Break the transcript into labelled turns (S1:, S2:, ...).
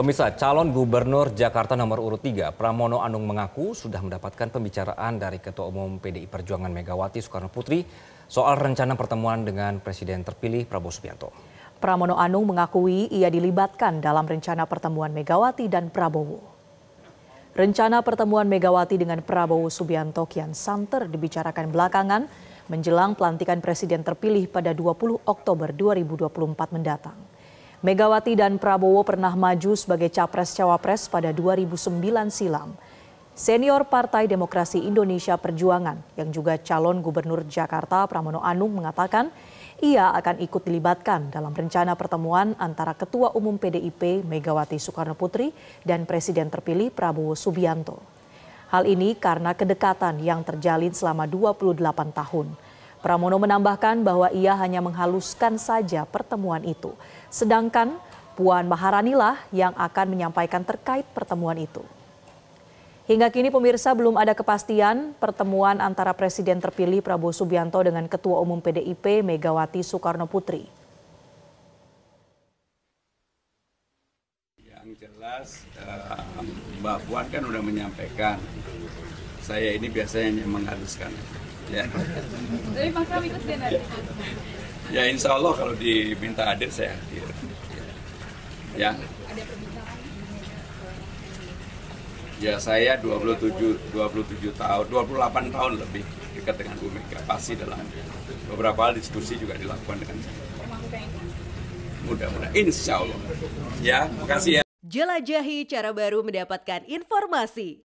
S1: Pemirsa, calon gubernur Jakarta nomor urut 3, Pramono Anung mengaku sudah mendapatkan pembicaraan dari Ketua Umum PDI Perjuangan Megawati Soekarno Putri soal rencana pertemuan dengan Presiden terpilih Prabowo Subianto.
S2: Pramono Anung mengakui ia dilibatkan dalam rencana pertemuan Megawati dan Prabowo. Rencana pertemuan Megawati dengan Prabowo Subianto kian santer dibicarakan belakangan menjelang pelantikan Presiden terpilih pada 20 Oktober 2024 mendatang. Megawati dan Prabowo pernah maju sebagai capres-cawapres pada 2009 silam. Senior Partai Demokrasi Indonesia Perjuangan yang juga calon gubernur Jakarta Pramono Anung mengatakan ia akan ikut dilibatkan dalam rencana pertemuan antara Ketua Umum PDIP Megawati Soekarno Putri dan Presiden terpilih Prabowo Subianto. Hal ini karena kedekatan yang terjalin selama 28 tahun. Pramono menambahkan bahwa ia hanya menghaluskan saja pertemuan itu. Sedangkan Puan Maharani lah yang akan menyampaikan terkait pertemuan itu. Hingga kini pemirsa belum ada kepastian pertemuan antara Presiden terpilih Prabowo Subianto dengan Ketua Umum PDIP Megawati Soekarno Putri.
S1: Yang jelas eh, Mbak Puan kan sudah menyampaikan saya ini biasanya yang menghaluskan. Ya.
S2: Jadi Mas Ram ikut nanti.
S1: Ya insya Allah kalau diminta hadir saya hadir. Ya. Ya saya 27 27 tahun 28 tahun lebih dekat dengan Bu Mega pasti dalam beberapa hal diskusi juga dilakukan dengan saya. Mudah-mudahan insya Allah. Ya, makasih ya.
S2: Jelajahi cara baru mendapatkan informasi.